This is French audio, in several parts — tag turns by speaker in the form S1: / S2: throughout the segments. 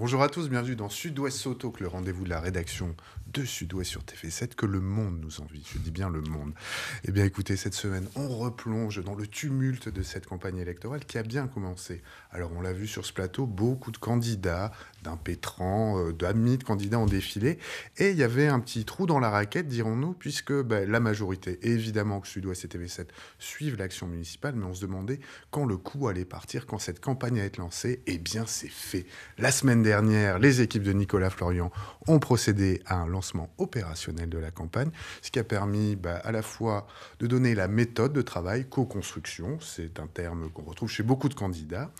S1: Bonjour à tous, bienvenue dans Sud-Ouest Soto, le rendez-vous de la rédaction de Sud-Ouest sur TV7 que le monde nous envie. Je dis bien le monde. Eh bien écoutez, cette semaine, on replonge dans le tumulte de cette campagne électorale qui a bien commencé. Alors on l'a vu sur ce plateau, beaucoup de candidats, d'impétrants, euh, d'amis de candidats ont défilé. Et il y avait un petit trou dans la raquette, dirons-nous, puisque bah, la majorité, évidemment que Sud-Ouest et TV7 suivent l'action municipale, mais on se demandait quand le coup allait partir, quand cette campagne allait être lancée. Eh bien, c'est fait. La semaine dernière, les équipes de Nicolas Florian ont procédé à un lancement opérationnel de la campagne, ce qui a permis bah, à la fois de donner la méthode de travail, co-construction, c'est un terme qu'on retrouve chez beaucoup de candidats,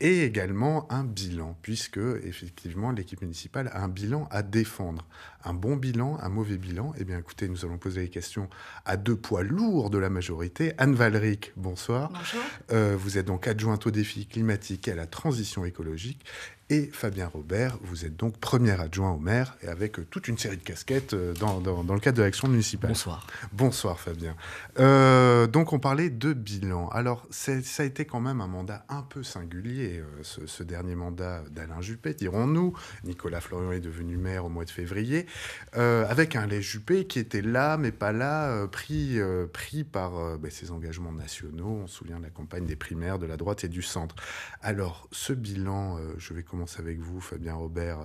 S1: et également un bilan, puisque effectivement, effectivement, l'équipe municipale a un bilan à défendre. Un bon bilan, un mauvais bilan. Eh bien, écoutez, nous allons poser les questions à deux poids lourds de la majorité. Anne Valric, bonsoir. Bonjour. Euh, vous êtes donc adjointe au défi climatique et à la transition écologique et Fabien Robert. Vous êtes donc premier adjoint au maire et avec euh, toute une série de casquettes euh, dans, dans, le cadre de l'action municipale. Bonsoir. Bonsoir Fabien. Euh, donc on parlait de bilan. Alors ça a été quand même un mandat un peu singulier, ce, dernier mandat d'Alain Juppé, dirons-nous. Nicolas Florian est devenu maire au mois de février, avec un lait Juppé qui était là mais pas là, pris, pris par bah, ses engagements nationaux. On se souvient de la campagne des primaires de la droite et du centre. Alors ce bilan, je vais commencer avec vous, Fabien Robert.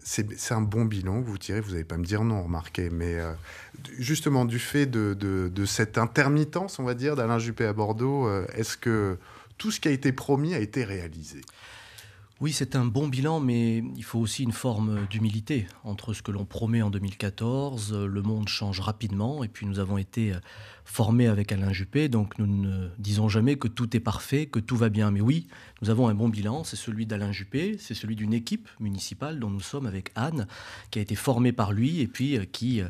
S1: C'est un bon bilan que vous tirez, vous n'allez pas me dire non, remarquez, mais euh, justement du fait de, de, de, cette intermittence, on va dire, d'Alain Juppé à Bordeaux, euh, est-ce que tout ce qui a été promis a été réalisé
S2: oui, c'est un bon bilan, mais il faut aussi une forme d'humilité entre ce que l'on promet en 2014. Le monde change rapidement, et puis nous avons été formé avec Alain Juppé, donc nous ne disons jamais que tout est parfait, que tout va bien. Mais oui, nous avons un bon bilan, c'est celui d'Alain Juppé, c'est celui d'une équipe municipale dont nous sommes avec Anne, qui a été formée par lui et puis euh, qui euh,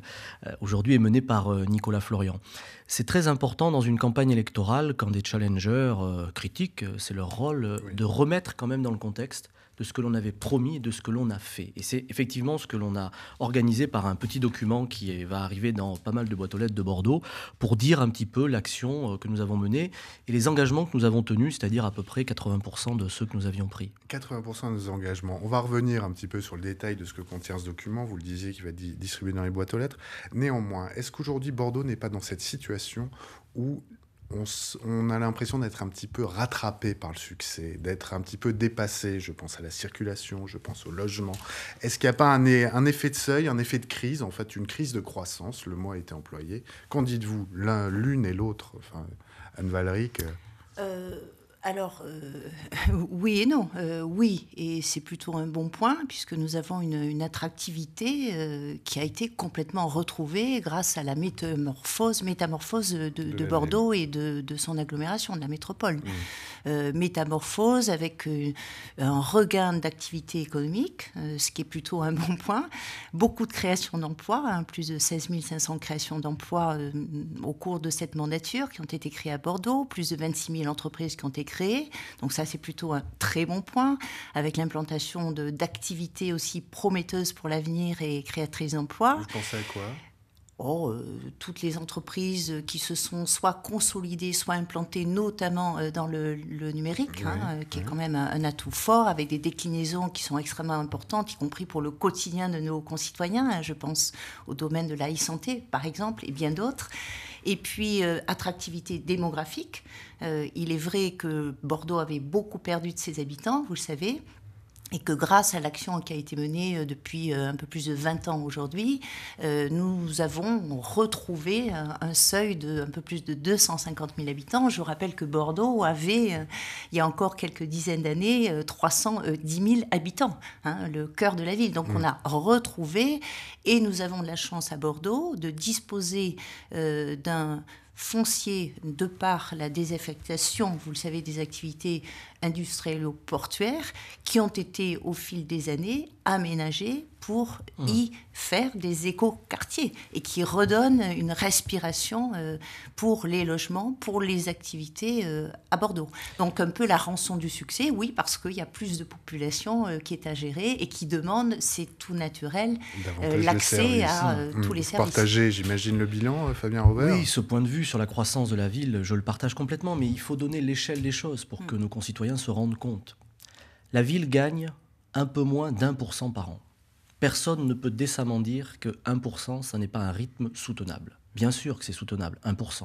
S2: aujourd'hui est menée par euh, Nicolas Florian. C'est très important dans une campagne électorale, quand des challengers critiquent, c'est leur rôle de remettre quand même dans le contexte de ce que l'on avait promis et de ce que l'on a fait. Et c'est effectivement ce que l'on a organisé par un petit document qui va arriver dans pas mal de boîtes aux lettres de Bordeaux pour dire un petit peu l'action euh, que nous avons menée et les engagements que nous avons tenus, c'est-à-dire à peu près 80% de ceux que nous avions pris.
S1: 80% de nos engagements. On va revenir un petit peu sur le détail de ce que contient ce document, vous le disiez, qui va être distribué dans les boîtes aux lettres. Néanmoins, est-ce qu'aujourd'hui Bordeaux n'est pas dans cette situation où on, a l'impression d'être un petit peu rattrapé par le succès, d'être un petit peu dépassé. Je pense à la circulation, je pense au logement. Est-ce qu'il n'y a pas un, effet de seuil, un effet de crise, en fait, une crise de croissance Le mois a été employé. Qu'en dites-vous L'une et l'autre anne que...
S3: Euh, alors, euh, oui et non. Euh, oui, et c'est plutôt un bon point, puisque nous avons une, attractivité euh, qui a été complètement retrouvée grâce à la métamorphose, métamorphose de, Bordeaux et de, son agglomération, de la métropole. Mmh. métamorphose avec un regain d'activité économique, ce qui est plutôt un bon point. Beaucoup de créations d'emplois, hein, plus de 16 500 créations d'emplois au cours de cette mandature qui ont été créées à Bordeaux, plus de 26 000 entreprises qui ont été créée. Donc ça, c'est plutôt un très bon point, avec l'implantation d'activités aussi prometteuses pour l'avenir et créatrices d'emplois. Vous pensez à quoi Oh, euh, toutes les entreprises qui se sont soit consolidées, soit implantées, notamment euh, dans le, numérique, hein, euh, qui est quand même un, atout fort, avec des déclinaisons qui sont extrêmement importantes, y compris pour le quotidien de nos concitoyens. Hein, je pense au domaine de la e-santé, par exemple, et bien d'autres. Et puis, euh, attractivité démographique. Euh, il est vrai que Bordeaux avait beaucoup perdu de ses habitants, vous le savez et que grâce à l'action qui a été menée euh, depuis euh, un peu plus de 20 ans aujourd'hui, euh, nous avons retrouvé un seuil de un peu plus de 250 000 habitants. Je vous rappelle que Bordeaux avait, il y a encore quelques dizaines d'années, 310 000 habitants, hein, le cœur de la ville. Donc on mmh. a retrouvé, et nous avons la chance à Bordeaux de disposer d'un foncier de par la désaffectation, vous le savez, des activités industrielles ou portuaires qui ont été au fil des années aménagées pour hmm. y faire des éco-quartiers et qui redonne une respiration euh, pour les logements, pour les activités euh, à Bordeaux. Donc un peu la rançon du succès, oui, parce qu'il y a plus de population euh, qui est à gérer et qui demande, c'est tout naturel, l'accès à tous hmm. les services. Partager,
S2: j'imagine, le bilan, Fabien Robert Oui, ce point de vue sur la croissance de la ville, je le partage complètement, mais il faut donner l'échelle des choses pour hmm. que nos concitoyens se rendent compte. La ville gagne un peu moins d'un pour cent par an. Personne ne peut décemment dire que 1%, ça n'est pas un rythme soutenable. Bien sûr que c'est soutenable, 1%.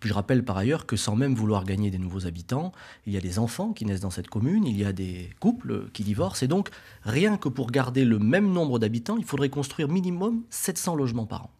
S2: Puis je rappelle par ailleurs que sans même vouloir gagner des nouveaux habitants, il y a des enfants qui naissent dans cette commune, il y a des couples qui divorcent, et donc rien que pour garder le même nombre d'habitants, il faudrait construire minimum 700 logements par an.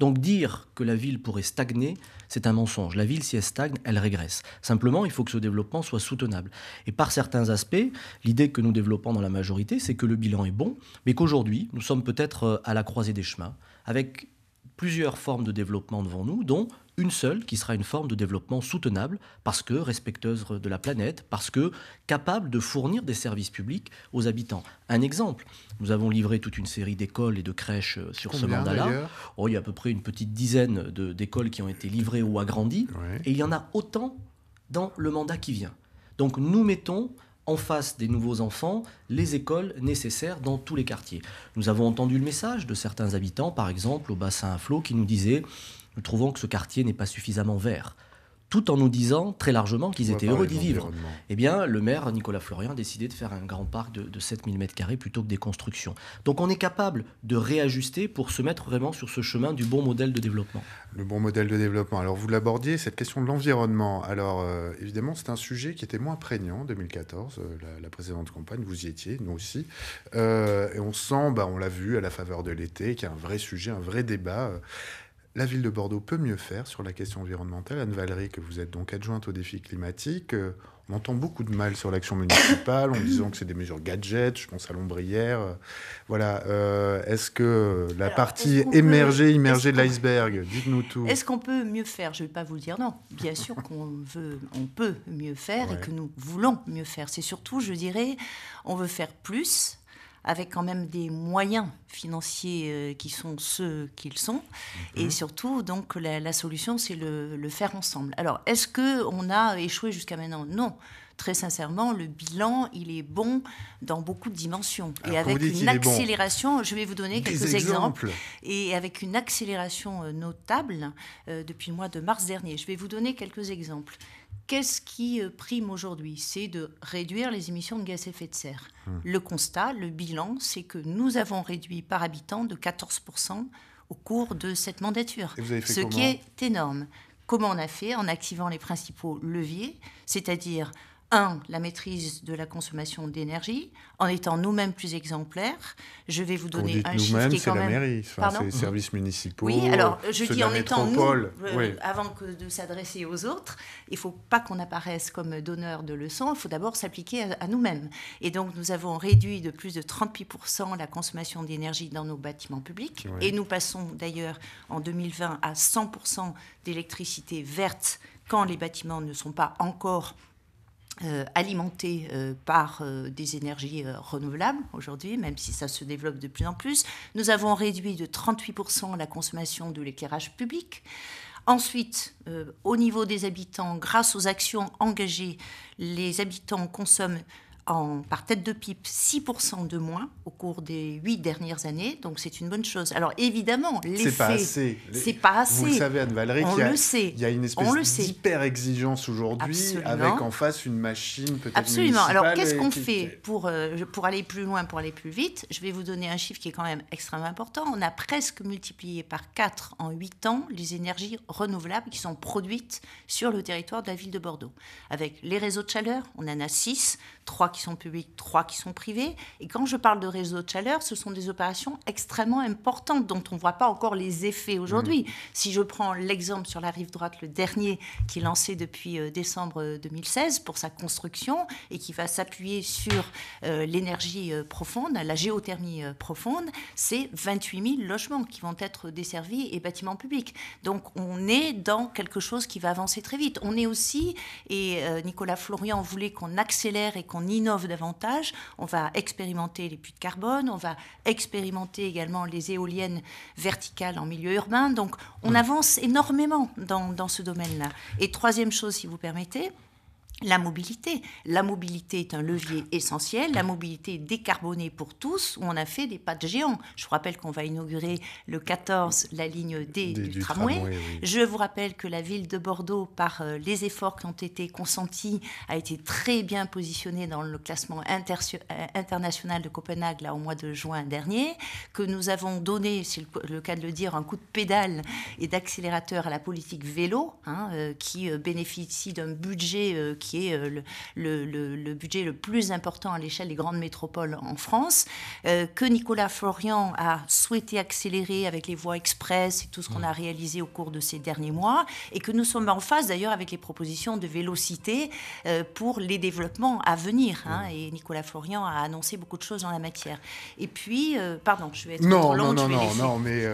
S2: Donc dire que la ville pourrait stagner, c'est un mensonge. La ville, si elle stagne, elle régresse. Simplement, il faut que ce développement soit soutenable. Et par certains aspects, l'idée que nous développons dans la majorité, c'est que le bilan est bon, mais qu'aujourd'hui, nous sommes peut-être euh, à la croisée des chemins, avec plusieurs formes de développement devant nous, dont une seule qui sera une forme de développement soutenable parce que respecteuse de la planète, parce que capable de fournir des services publics aux habitants. Un exemple, nous avons livré toute une série d'écoles et de crèches euh, sur ce mandat-là. Oh, il y a à peu près une petite dizaine d'écoles qui ont été livrées ou agrandies, et il y en a autant dans le mandat qui vient. Donc nous mettons en face des nouveaux enfants les écoles nécessaires dans tous les quartiers. Nous avons entendu le message de certains habitants, par exemple au bassin à flot, qui nous disaient Nous trouvons que ce quartier n'est pas suffisamment vert tout en nous disant très largement qu'ils étaient heureux d'y vivre. Eh bien, le maire Nicolas Florian a décidé de faire un grand parc de, de 7000 m plutôt que des constructions. Donc on est capable de réajuster pour se mettre vraiment sur ce chemin du bon modèle de développement. Le bon
S1: modèle de développement. Alors vous l'abordiez, cette question de l'environnement. Alors euh, évidemment, c'est un sujet qui était moins prégnant en 2014, euh, la, présidente précédente campagne, vous y étiez, nous aussi. Euh, et on sent, bah, on l'a vu à la faveur de l'été, qu'il y a un vrai sujet, un vrai débat. La ville de Bordeaux peut mieux faire sur la question environnementale. Anne Valérie, que vous êtes donc adjointe au défi climatique, euh, on entend beaucoup de mal sur l'action municipale en disant que c'est des mesures gadgets, je pense à l'ombrière. Voilà, euh, est-ce que la partie émergée, de l'iceberg, dites-nous tout. Est-ce
S3: qu'on peut mieux faire Je ne vais pas vous le dire non. Bien sûr qu'on veut, on peut mieux faire et que nous voulons mieux faire. C'est surtout, je dirais, on veut faire plus avec quand même des moyens financiers euh, qui sont ceux qu'ils sont. Et mhm. surtout, donc, la, solution, c'est le, faire ensemble. Alors, est-ce qu'on a échoué jusqu'à maintenant Non très sincèrement, le bilan, il est bon dans beaucoup de dimensions. et avec une accélération, je vais vous donner quelques exemples. Et avec une accélération euh, notable euh, depuis le mois de mars dernier. Je vais vous donner quelques exemples. Qu'est-ce qui euh, prime aujourd'hui C'est de réduire les émissions de gaz à effet de serre. Hmm. Le constat, le bilan, c'est que nous avons réduit par habitant de 14% au cours de cette mandature, ce qui est énorme. Comment on a fait En activant les principaux leviers, c'est-à-dire un, la maîtrise de la consommation d'énergie, en étant nous-mêmes plus exemplaires. Je vais vous donner un chiffre qui est quand même... la mairie, c'est les services municipaux. Oui, alors je dis en étant nous, euh, avant que de s'adresser aux autres, il ne faut pas qu'on apparaisse comme donneur de leçons, il faut d'abord s'appliquer à, nous-mêmes. Et donc nous avons réduit de plus de 30% la consommation d'énergie dans nos bâtiments publics, et nous passons d'ailleurs en 2020 à 100% d'électricité verte quand les bâtiments ne sont pas encore euh, alimentés euh, par euh, des énergies renouvelables aujourd'hui, même si ça se développe de plus en plus. Nous avons réduit de 38% la consommation de l'éclairage public. Ensuite, au niveau des habitants, grâce aux actions engagées, les habitants consomment par tête de pipe 6% de moins au cours des 8 dernières années. Donc c'est une bonne chose. Alors évidemment, l'effet... C'est pas assez.
S1: C'est pas assez. Vous le savez, Anne-Valérie, qu'il le sait. Il y a une espèce d'hyper-exigence aujourd'hui avec en face une machine
S3: peut-être Absolument. Alors qu'est-ce qu'on fait pour, euh, pour aller plus loin, pour aller plus vite Je vais vous donner un chiffre qui est quand même extrêmement important. On a presque multiplié par 4 en 8 ans les énergies renouvelables qui sont produites sur le territoire de la ville de Bordeaux. Avec les réseaux de chaleur, on en a 6, 3 qui sont publics, trois qui sont privés. Et quand je parle de réseau de chaleur, ce sont des opérations extrêmement importantes dont on ne voit pas encore les effets aujourd'hui. Mmh. Si je prends l'exemple sur la rive droite, le dernier qui est lancé depuis euh, décembre 2016 euh, pour sa construction et qui va s'appuyer sur euh, l'énergie profonde, la géothermie profonde, c'est 28 000 logements qui vont être desservis et bâtiments publics. Donc on est dans quelque chose qui va avancer très vite. On est aussi, et Nicolas Florian voulait qu'on accélère et qu'on innove innove davantage. On va expérimenter les puits de carbone, on va expérimenter également les éoliennes verticales en milieu urbain. Donc on avance énormément dans, dans ce domaine-là. Et troisième chose, si vous permettez, la mobilité. La mobilité est un levier essentiel. La mobilité décarbonée pour tous, où on a fait des pas de géant. Je vous rappelle qu'on va inaugurer le 14 la ligne D, du, tramway. Je vous rappelle que la ville de Bordeaux, par euh, les efforts qui ont été consentis, a été très bien positionnée dans le classement euh, international de Copenhague là, au mois de juin dernier, que nous avons donné, c'est le cas de le dire, un coup de pédale et d'accélérateur à la politique vélo, hein, euh, qui bénéficie d'un budget qui qui est euh, le, budget le plus important à l'échelle des grandes métropoles en France, euh, que Nicolas Florian a souhaité accélérer avec les voies express et tout ce qu'on mm. a réalisé au cours de ces derniers mois, et que nous sommes en phase d'ailleurs avec les propositions de vélocité euh, pour les développements à venir. Hein, mm. et Nicolas Florian a annoncé beaucoup de choses en la matière. Et puis, pardon, je vais être non, trop Non, non, non, non,
S1: mais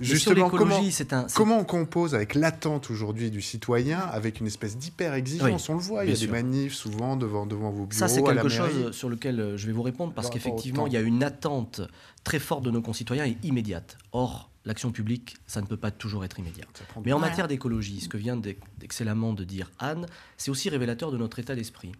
S1: justement, comment, un, comment on compose avec l'attente aujourd'hui du citoyen, avec une espèce d'hyper-exigence, on le voit il y a des manifs souvent
S2: devant, devant vos bureaux. Ça, c'est quelque chose sur lequel euh, je vais vous répondre parce bah, qu'effectivement, il y a une attente très forte de nos concitoyens et immédiate. Or, l'action publique, ça ne peut pas toujours être immédiate. Mais en matière d'écologie, ce que vient d'excellemment de dire Anne, c'est aussi révélateur de notre état d'esprit. Il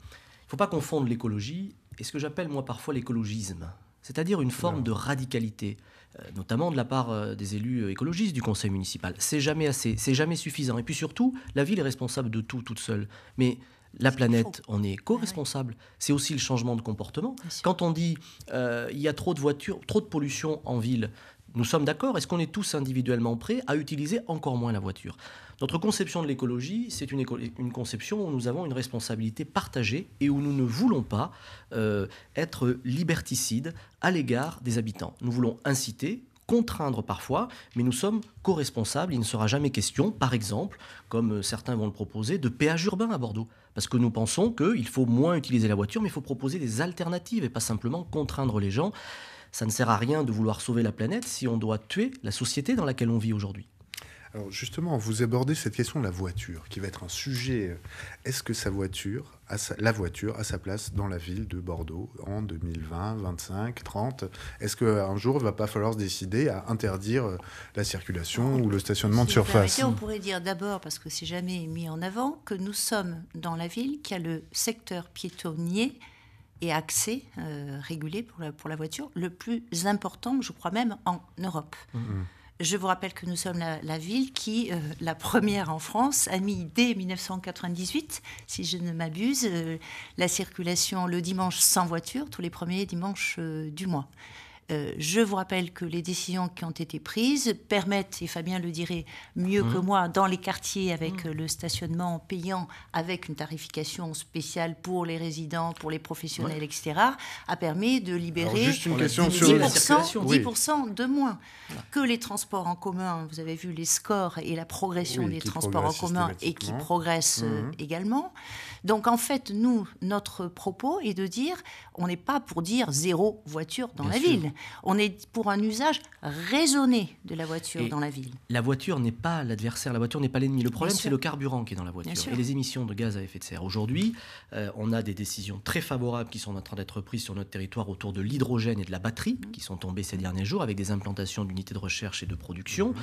S2: ne faut pas confondre l'écologie et ce que j'appelle moi parfois l'écologisme, c'est-à-dire une forme de radicalité, euh, notamment de la part euh, des élus écologistes du conseil municipal. C'est jamais assez, c'est jamais suffisant. Et puis surtout, la ville est responsable de tout toute seule. Mais la planète, on est ah co-responsable. C'est aussi le changement de comportement. Quand on dit euh, il y a trop de voitures, trop de pollution en ville, nous sommes d'accord. Est-ce qu'on est tous individuellement prêts à utiliser encore moins la voiture Notre conception de l'écologie, c'est une, conception où nous avons une responsabilité partagée et où nous ne voulons pas euh, être liberticides à l'égard des habitants. Nous voulons inciter, contraindre parfois, mais nous sommes co-responsables. Il ne sera jamais question, par exemple, comme certains vont le proposer, de péage urbain à Bordeaux parce que nous pensons qu'il faut moins utiliser la voiture, mais il faut proposer des alternatives et pas simplement contraindre les gens. Ça ne sert à rien de vouloir sauver la planète si on doit tuer la société dans laquelle on vit aujourd'hui. Alors justement, vous
S1: abordez cette question de la voiture, qui va être un sujet. Euh, est-ce que sa voiture, la voiture, a sa place dans la ville de Bordeaux en 2020, 25, 30 Est-ce qu'un euh, jour, il va pas falloir se décider à interdire euh, la circulation ou le stationnement de surface On
S3: pourrait dire d'abord, parce que c'est jamais mis en avant, que nous sommes dans la ville qui a le secteur piétonnier et accès régulé pour la, pour la voiture le plus important, je crois même, en Europe. Mmh, mmh. Je vous rappelle que nous sommes la, ville qui, euh, la première en France, a mis dès 1998, si je ne m'abuse, euh, la circulation le dimanche sans voiture tous les premiers dimanches euh, du mois. Euh, je vous rappelle que les décisions qui ont été prises permettent, et Fabien le dirait mieux mhm. que moi, dans les quartiers avec mhm. euh, le stationnement payant, avec une tarification spéciale pour les résidents, pour les professionnels, etc., a permis de libérer une 10%, 10%, de moins que les transports en commun. Vous avez vu les scores et la progression des transports en commun et qui progressent euh, mhm. également. Donc en fait, nous, notre propos est de dire, on n'est pas pour dire zéro voiture dans la ville. On est pour un usage raisonné de la voiture dans la ville.
S2: La voiture n'est pas l'adversaire, la voiture n'est pas l'ennemi. Le problème, c'est le carburant qui est dans la voiture et les émissions de gaz à effet de serre. Aujourd'hui, euh, on a des décisions très favorables qui sont en train d'être prises sur notre territoire autour de l'hydrogène et de la batterie mmh. qui sont tombées ces derniers jours avec des implantations d'unités de recherche et de production. Mmh.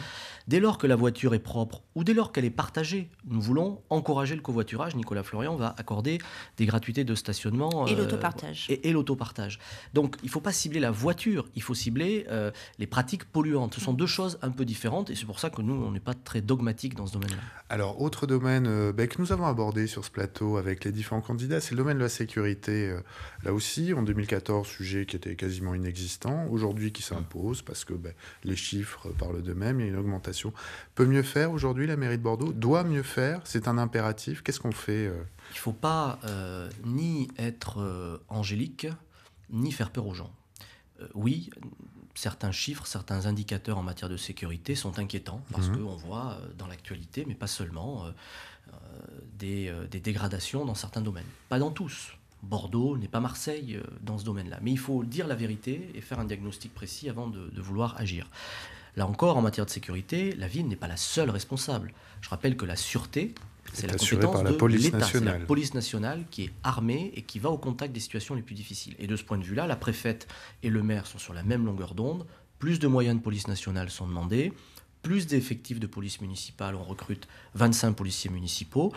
S2: Dès lors que la voiture est propre ou dès lors qu'elle est partagée, nous voulons encourager le covoiturage. Nicolas Florian va accorder des gratuités de stationnement. Et euh, l'autopartage. Et, et l'autopartage. Donc il ne faut pas cibler la voiture il faut cibler euh, les pratiques polluantes. Ce sont deux choses un peu différentes et c'est pour ça que nous, on n'est pas très dogmatique dans ce domaine-là.
S1: Alors, autre domaine que euh, nous avons abordé sur ce plateau avec les différents candidats, c'est le domaine de la sécurité. Euh, là aussi, en 2014, sujet qui était quasiment inexistant, aujourd'hui qui s'impose parce que ben, les chiffres parlent d'eux-mêmes, il y a une augmentation. Peut mieux faire aujourd'hui la mairie de Bordeaux Doit mieux faire C'est un impératif Qu'est-ce qu'on fait Il ne faut pas ni
S2: être angélique, ni faire peur aux gens. Euh, oui, certains chiffres, certains indicateurs en matière de sécurité sont inquiétants parce que mhm. qu'on voit euh, dans l'actualité, mais pas seulement, euh, des, dégradations dans certains domaines. Pas dans tous, Bordeaux n'est pas Marseille dans ce domaine-là. Mais il faut dire la vérité et faire un diagnostic précis avant de, de, vouloir agir. Là encore, en matière de sécurité, la ville n'est pas la seule responsable. Je rappelle que la sûreté, c'est la compétence de police C'est la police nationale qui est armée et qui va au contact des situations les plus difficiles. Et de ce point de vue-là, la préfète et le maire sont sur la même longueur d'onde. Plus de moyens de police nationale sont demandés, plus d'effectifs de police municipale. On recrute 25 policiers municipaux.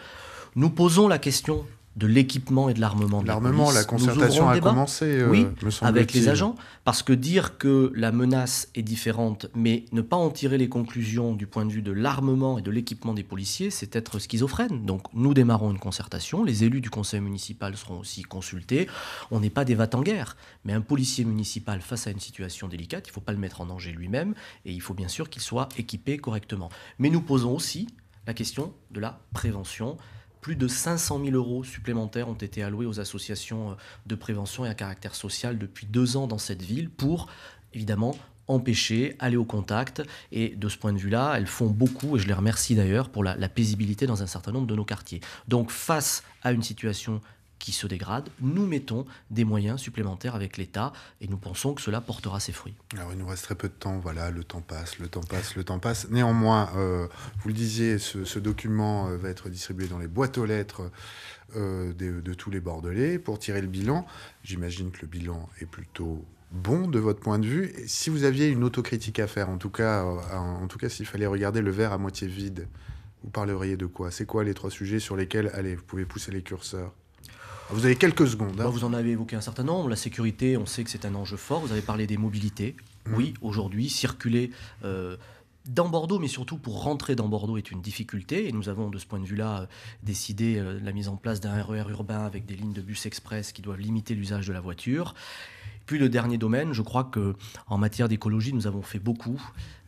S2: Nous posons la question de l'équipement et de l'armement. L'armement, la, concertation a commencé, euh, oui, avec les agents, parce que dire que la menace est différente, mais ne pas en tirer les conclusions du point de vue de l'armement et de l'équipement des policiers, c'est être schizophrène. Donc nous démarrons une concertation, les élus du conseil municipal seront aussi consultés. On n'est pas des vats en guerre, mais un policier municipal face à une situation délicate, il ne faut pas le mettre en danger lui-même, et il faut bien sûr qu'il soit équipé correctement. Mais nous posons aussi la question de la prévention plus de 500 000 euros supplémentaires ont été alloués aux associations euh, de prévention et à caractère social depuis deux ans dans cette ville pour, évidemment, empêcher, aller au contact. Et de ce point de vue-là, elles font beaucoup, et je les remercie d'ailleurs, pour la, paisibilité dans un certain nombre de nos quartiers. Donc face à une situation qui se dégrade, nous mettons des moyens supplémentaires avec l'État et nous pensons que cela portera ses fruits.
S1: Alors il nous reste très peu de temps, voilà, le temps passe, le temps passe, le temps passe. Néanmoins, euh, vous le disiez, ce, document euh, va être distribué dans les boîtes aux lettres euh, de, tous les Bordelais pour tirer le bilan. J'imagine que le bilan est plutôt bon de votre point de vue. si vous aviez une autocritique à faire, en tout cas, en tout cas s'il fallait regarder le verre à moitié vide, vous parleriez de quoi C'est quoi les trois sujets sur lesquels allez, vous pouvez pousser les curseurs vous avez quelques
S2: secondes. Hein. Bah, vous en avez évoqué un certain nombre. La sécurité, on sait que c'est un enjeu fort. Vous avez parlé des mobilités. Mmh. Oui, aujourd'hui, circuler. Euh, dans Bordeaux, mais surtout pour rentrer dans Bordeaux est une difficulté. Et nous avons, de ce point de vue-là, euh, décidé euh, la mise en place d'un RER e urbain avec des lignes de bus express qui doivent limiter l'usage de la voiture. Puis le dernier domaine, je crois que en matière d'écologie, nous avons fait beaucoup.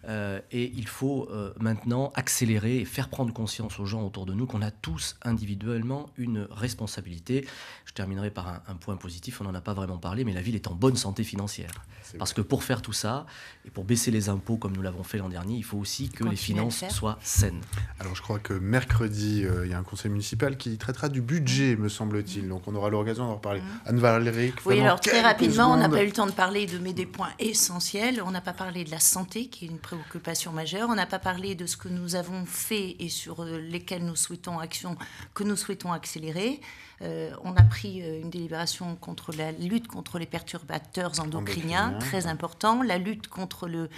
S2: Euh, et il faut euh, maintenant accélérer et faire prendre conscience aux gens autour de nous qu'on a tous individuellement une responsabilité. Je terminerai par un, point positif, on n'en a pas vraiment parlé, mais la ville est en bonne santé financière. Parce que pour faire tout ça, et pour baisser les impôts comme nous l'avons fait l'an dernier, il faut aussi que les finances soient saines. Alors je crois
S1: que mercredi, euh, il y a un conseil municipal qui traitera du budget, mm. me semble-t-il. Donc on aura l'occasion d'en reparler. Mm. Anne-Valérie Oui, alors très rapidement, on n'a pas eu le
S3: temps de parler de, mes des points essentiels. On n'a pas parlé de la santé, qui est une préoccupations majeure. On n'a pas parlé de ce que nous avons fait et sur euh, lesquels nous souhaitons action, que nous souhaitons accélérer. Euh, on a pris euh, une délibération contre la lutte contre les perturbateurs endocriniens, très important, la lutte contre le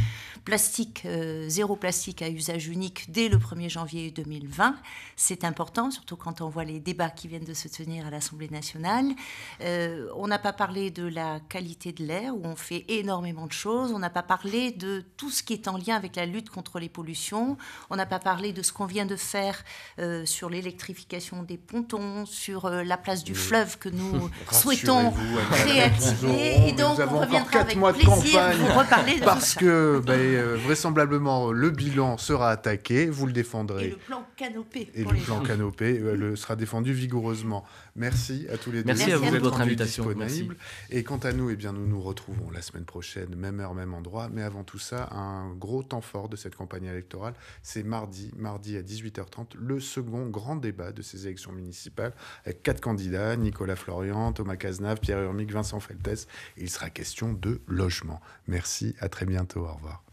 S3: plastique, euh, zéro plastique à usage unique dès le 1er janvier 2020. C'est important, surtout quand on voit les débats qui viennent de se tenir à l'Assemblée nationale. on n'a pas parlé de la qualité de l'air, où on fait énormément de choses. On n'a pas parlé de tout ce qui est en lien avec la lutte contre les pollutions. On n'a pas parlé de ce qu'on vient de faire sur l'électrification des pontons, sur la la place du fleuve que nous souhaitons réactiver. Et donc, nous on reviendra avec mois plaisir campagne Parce
S1: que ben, euh, vraisemblablement, le bilan sera attaqué, vous le défendrez. Et le plan
S3: canopé. Et le plan
S1: canopé euh, sera défendu vigoureusement. Merci à tous les deux. Merci à vous, de votre invitation. Et quant à nous, eh bien, nous nous retrouvons la semaine prochaine, même heure, même endroit. Mais avant tout ça, un gros temps fort de cette campagne électorale, c'est mardi, mardi à 18h30, le second grand débat de ces élections municipales, avec candidats, Nicolas Florian, Thomas Cazenave, Pierre Urmic, Vincent Feltès. Il sera question de logement. Merci, à très bientôt,
S2: au revoir.